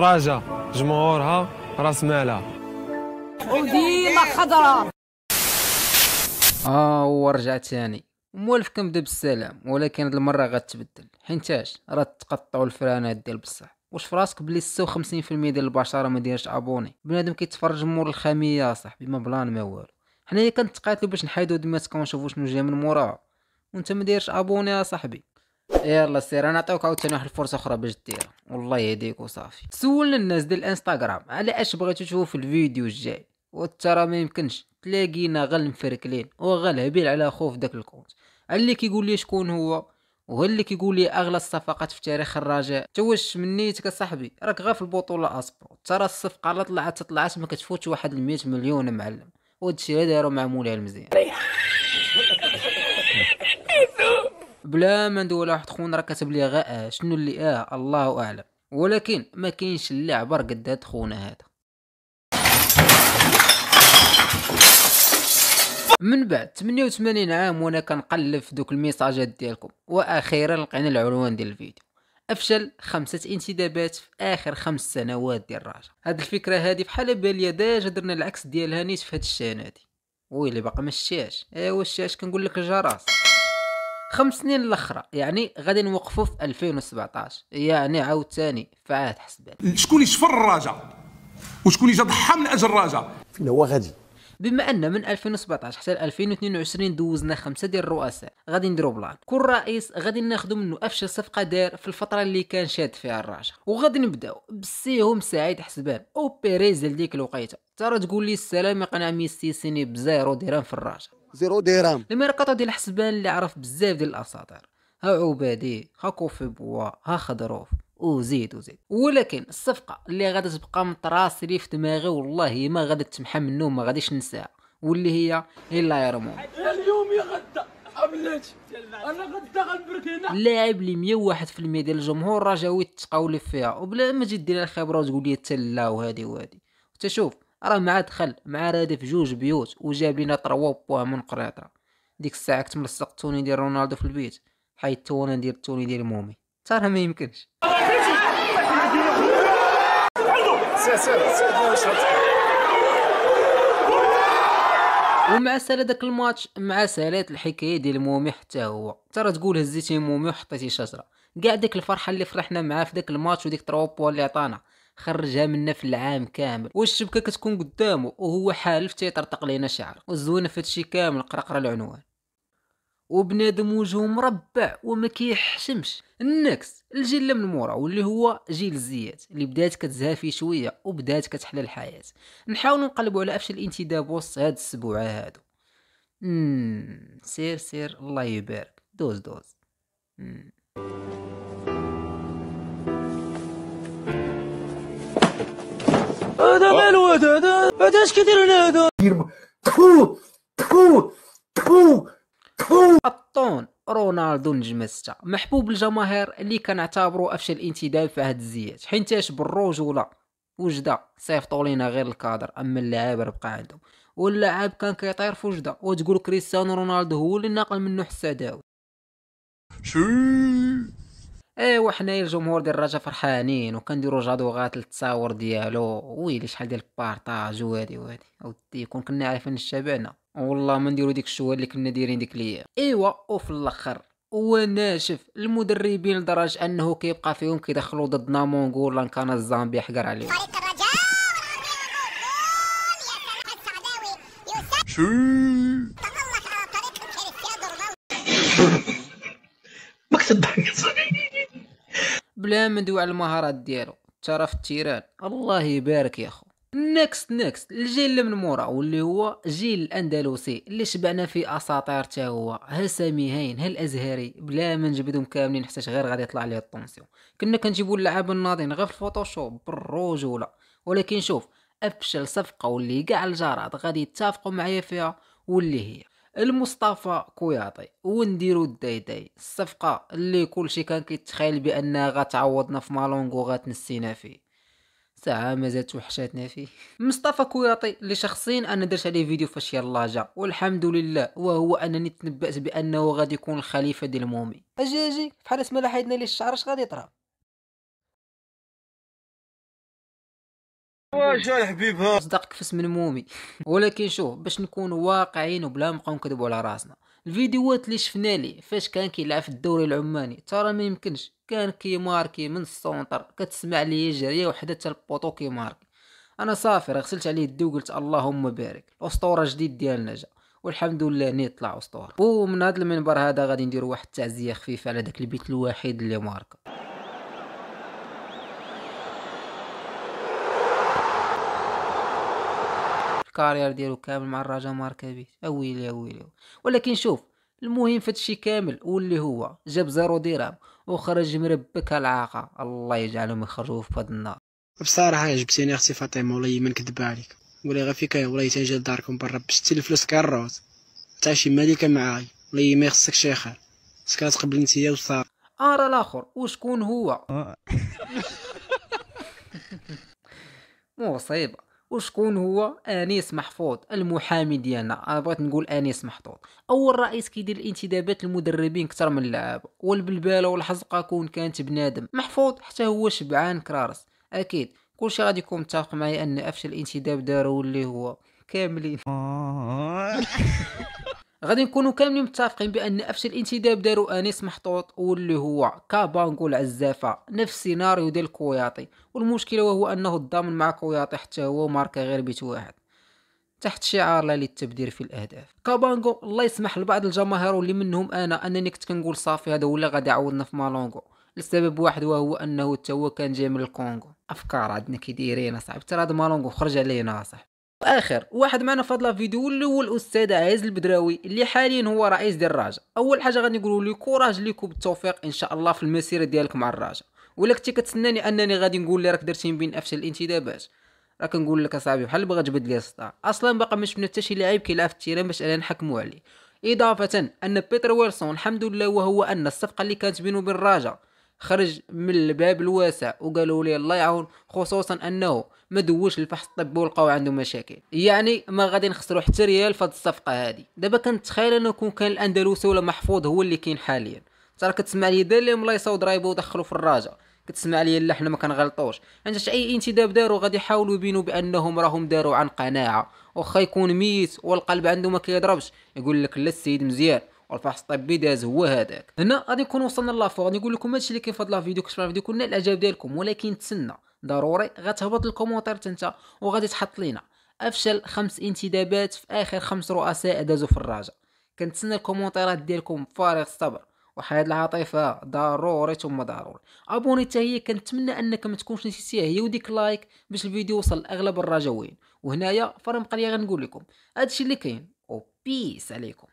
الدراجه جمهورها راس مالها وديما خضراء اه ورجع تاني موالف كنبدا بالسلام ولكن هاد المره غتبدل حيتاش راه تقطعوا الفرانات ديال بصح واش فراسك بلي 56% ديال البشره ما دايرش ابوني بنادم كيتفرج مور الخاميه صاحبي ما بلان ما والو حنايا كنتقاتلو باش نحيدو دماتكم ونشوفو شنو جا من موراها وانت ما دايرش ابوني يا صاحبي يلا سير انا نعطيوك عاوتاني واحد الفرصه اخرى باش ديرها والله يهديك وصافي تسولنا الناس ديال الانستغرام على اش بغيتو تشوفوا الفيديو الجاي وترى ما يمكنش تلاقينا غير مفركلين وغير هبيل على خوف داك الكونت اللي كيقول لي شكون هو وهو اللي كيقول لي اغلى الصفقات في تاريخ الرجاء توش من نيتك اصاحبي راك غا في البطوله اصبر ترى الصفقه اللي طلعت طلعت ما كتفوتش واحد ال مليون معلم وهادشي دايرو مع مولاي المزيان بلا ما ندوي واحد خونا راه كتب لي غا آه، شنو اللي اه الله اعلم ولكن ما كاينش عبر قد هاد خونا هذا من بعد 88 عام وانا كنقلب في دوك الميساجات ديالكم واخيرا لقينا العنوان ديال الفيديو افشل خمسه انتدابات في اخر خمس سنوات ديال الراجا هاد الفكره هادي بحال بالي داجا درنا العكس ديالها نيت في هاد الشان هادي ويلي باقا ما شتيهاش ايوا شتيهاش كنقول لك الجراس خمس سنين الاخرى يعني غادي نوقفوا في 2017 يعني عاوتاني فعاد حسبان شكون اللي شفر الرجاء وشكون اللي جا ضحى من اجل الراجا فين هو غادي بما ان من 2017 حتى 2022 دوزنا خمسه ديال الرؤساء غادي نديرو بلان كل رئيس غادي ناخذ منه افشل صفقه دار في الفتره اللي كان شاد فيها الراجا وغادي نبداو بسيهم سعيد حسبان او بيريز ديال ديك الوقيته ترى تقول لي السلام يقنع ميسي سيني بزيرو ديران في الراجا زيرو درهم الميركاتو ديال الحسبان اللي عرف بزاف ديال الاساطير ها عبادي ها كوفي بوا ها خضروف وزيد وزيد ولكن الصفقه اللي غادي تبقى مطراس لي في دماغي والله ما غادي تمحى منه ما غاديش ننساها واللي هي الا يرمون اليوم يا غدا عملت انا غدا غنبرك هنا اللاعب اللي 101% ديال الجمهور راجاوي تقاولف فيها وبلا ما تجي دير الخبره وتقول لي حتى لا وهادي وهادي تشوف راه مع دخل مع رادف جوج بيوت وجاب لينا طروا بوا من قريطه ديك الساعه كنت ملصق التوني ديال رونالدو في البيت حيت وانا ندير التوني ديال مومي تا راه ما يمكنش ومع سالا داك الماتش مع سالات الحكايه ديال مومي حتى هو تا راه تقول هزيتي مومي وحطيتي شجره كاع ديك الفرحه اللي فرحنا معاه في داك الماتش وديك طروا بوان اللي عطانا خرجها منا في العام كامل والشبكه كتكون قدامه وهو حالف تيطرطق لينا شعر والزوينه في هادشي كامل قرقرة العنوان وبنادم وجهه مربع وما كيحشمش النكس الجيل من مورا واللي هو جيل الزيات اللي بدات كتزها فيه شويه وبدات كتحلى الحياه نحاولوا نقلبوا على افشل الانتداب وسط هاد السبوعه هادو مم. سير سير الله يبارك دوز دوز مم. هذا أه؟ مالو هذا هذا هذا اش كيدير هنا هذا تفو تفو تفو تفو الطون رونالدو نجم ستة محبوب الجماهير اللي كنعتبرو افشل انتداب في هاد الزيات حيتاش بالرجوله وجده صيفطوا لينا غير الكادر اما اللاعب بقى عندهم واللاعب كان كيطير في وجده وتقول كريستيانو رونالدو هو اللي ناقل منه حتى داوي ايوا حنايا الجمهور ديال الرجاء فرحانين وكنديرو جادوغات للتصاور ديالو ويلي شحال ديال البارطاج وهادي وهادي اودي كون كنا عارفين الشبعنا والله ما نديرو ديك الشوال اللي كنا دايرين ديك الايام ايوا وفي الاخر هو ناشف المدربين لدرجه انه كيبقى فيهم كيدخلوا ضدنا مونغول كان الزامبي حقر عليهم فريق يا السعداوي يوسف على ما كتضحك بلا ما ندوي على المهارات ديالو في التيران الله يبارك يا خو نيكست نيكست الجيل اللي من مورا واللي هو جيل الاندلسي اللي شبعنا في اساطير تا هو ها سامي هين ها الازهري بلا ما نجبدهم كاملين حتى غير غادي يطلع عليه الطونسيون كنا كنجيبوا اللعاب الناضين غير في الفوتوشوب بالرجوله ولكن شوف افشل صفقه واللي كاع الجارات غادي يتفقوا معايا فيها واللي هي المصطفى كويعطي ونديرو الداي داي الصفقه اللي كلشي كان كيتخيل بانها غتعوضنا في مالونغو غتنسينا فيه ساعة زادت وحشاتنا فيه مصطفى كوياطي اللي شخصيا انا درت عليه فيديو فاش يلا جا والحمد لله وهو انني تنبأت بانه غادي يكون الخليفه ديال مومي اجي اجي بحال اسما لحيدنا حيدنا ليه الشعر اش غادي يطرا واش يا حبيبها صدق كفس من مومي ولكن شوف باش نكونوا واقعيين وبلا نبقاو نكذبوا على راسنا الفيديوهات اللي شفنا ليه فاش كان كيلعب في الدوري العماني ترى ما يمكنش كان كيماركي من السونتر كتسمع ليه جريه وحده حتى البوطو كيماركي انا صافي غسلت عليه الدو وقلت اللهم بارك اسطوره جديد ديالنا جا والحمد لله ني طلع اسطوره ومن هذا المنبر هذا غادي ندير واحد التعزيه خفيفه على داك البيت الوحيد اللي ماركه الكارير ديالو كامل مع الرجاء ماركا به اويلي اويلي ولكن شوف المهم في فهادشي كامل واللي هو جاب زيرو درهم وخرج مربك العاقه الله يجعلهم يخرجوه في هاد النار بصراحه عجبتيني اختي فاطمه والله ما نكذب عليك ولا غير فيك والله تنجي لداركم برا بشتي الفلوس كاروت تاع شي ملكه معايا والله ما يخصكش يا خال سكرات قبل نتيا وصار ارى الاخر وشكون هو آه. مصيبه وشكون هو انيس محفوظ المحامي ديالنا انا بغيت نقول انيس محفوظ اول رئيس كيدير الانتدابات المدربين اكثر من اللعابه والبلباله والحزقه كون كانت بنادم محفوظ حتى هو شبعان كرارس اكيد كلشي غادي يكون متفق معايا ان افشل انتداب داروا اللي هو كاملين غادي نكونوا كاملين متفقين بان نفس الانتداب دارو انيس محطوط واللي هو كابانغو العزافه نفس السيناريو ديال كوياطي والمشكله وهو انه الضامن مع كوياطي حتى هو ماركا غير بيت واحد تحت شعار لا للتبدير في الاهداف كابانغو الله يسمح لبعض الجماهير واللي منهم انا انني كنت كنقول صافي هذا ولا غادي يعوضنا في مالونغو لسبب واحد وهو انه تا هو كان جاي من الكونغو افكار عندنا كي دايرين اصاحبي ترى هذا مالونغو خرج علينا اصاحبي واخر واحد معنا في هذا الفيديو اللي هو الاستاذ عايز البدراوي اللي حاليا هو رئيس ديال الراجا اول حاجه غادي نقولوا له كوراج ليكم بالتوفيق ان شاء الله في المسيره ديالك مع الراجا ولا كنتي كتسناني انني غادي نقول لك راك درتي من بين افشل الانتدابات راه كنقول لك اصاحبي بحال بغا تجبد لي الصداع اصلا باقا ما شفنا حتى شي لاعب كيلعب في التيران باش انا نحكموا عليه اضافه ان بيتر ويلسون الحمد لله وهو ان الصفقه اللي كانت بينه وبين الراجا خرج من الباب الواسع وقالوا لي الله يعاون خصوصا انه ما دووش الفحص الطبي ولقاو عنده مشاكل يعني ما غادي نخسروا حتى ريال في الصفقه هذه دابا كنتخيل انه كون كان الاندلسي ولا محفوظ هو اللي كاين حاليا ترى كتسمع لي لهم ملايصه ودرايبو ودخلوا في الراجا كتسمع لي لا حنا ما كنغلطوش يعني انت اي انتداب داروا غادي يحاولوا يبينوا بانهم راهم داروا عن قناعه واخا يكون ميت والقلب عنده ما كيضربش يقول لك لا السيد مزيان والفحص الطبي داز هو هذاك هنا غادي نكون وصلنا لافور غادي نقول لكم هادشي اللي كاين في هاد الفيديو كنتمنى الفيديو يكون نال الاعجاب ديالكم ولكن تسنى ضروري غتهبط الكومونتير انت وغادي تحط لينا افشل خمس انتدابات في اخر خمس رؤساء دازوا في الرجاء كنتسنى الكومونتيرات ديالكم بفارغ الصبر وحياة العاطفة ضروري ثم ضروري ابوني حتى هي كنتمنى انك ما تكونش نسيتيه هي وديك لايك باش الفيديو يوصل لاغلب الرجاويين وهنايا فريم قليا غنقول لكم هادشي اللي كاين وبيس عليكم